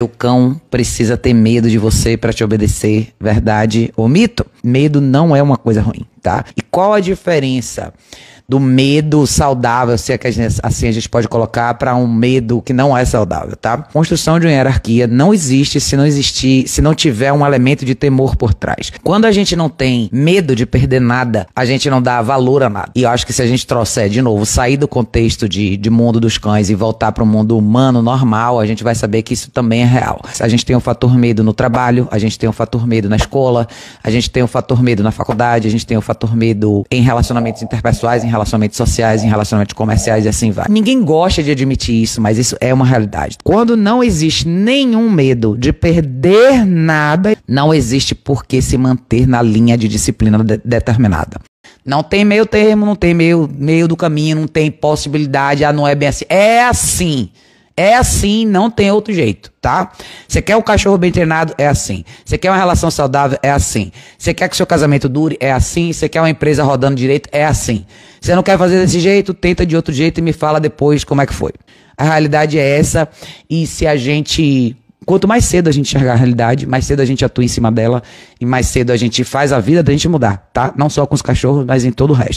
O cão precisa ter medo de você para te obedecer, verdade ou mito? Medo não é uma coisa ruim, tá? E qual a diferença do medo saudável, se é que a gente, assim a gente pode colocar, para um medo que não é saudável, tá? Construção de uma hierarquia não existe se não existir, se não tiver um elemento de temor por trás. Quando a gente não tem medo de perder nada, a gente não dá valor a nada. E eu acho que se a gente trouxer, de novo, sair do contexto de, de mundo dos cães e voltar para o mundo humano normal, a gente vai saber que isso também é real. A gente tem um fator medo no trabalho, a gente tem um fator medo na escola, a gente tem um fator medo na faculdade, a gente tem um fator medo em relacionamentos interpessoais, em relacionamentos sociais, em relacionamentos comerciais e assim vai. Ninguém gosta de admitir isso, mas isso é uma realidade. Quando não existe nenhum medo de perder nada, não existe por que se manter na linha de disciplina de determinada. Não tem meio termo, não tem meio, meio do caminho, não tem possibilidade, ah, não é bem assim. É assim. É assim, não tem outro jeito, tá? Você quer um cachorro bem treinado? É assim. Você quer uma relação saudável? É assim. Você quer que seu casamento dure? É assim. Você quer uma empresa rodando direito? É assim. Você não quer fazer desse jeito? Tenta de outro jeito e me fala depois como é que foi. A realidade é essa e se a gente quanto mais cedo a gente enxergar a realidade, mais cedo a gente atua em cima dela e mais cedo a gente faz a vida da gente mudar, tá? Não só com os cachorros, mas em todo o resto.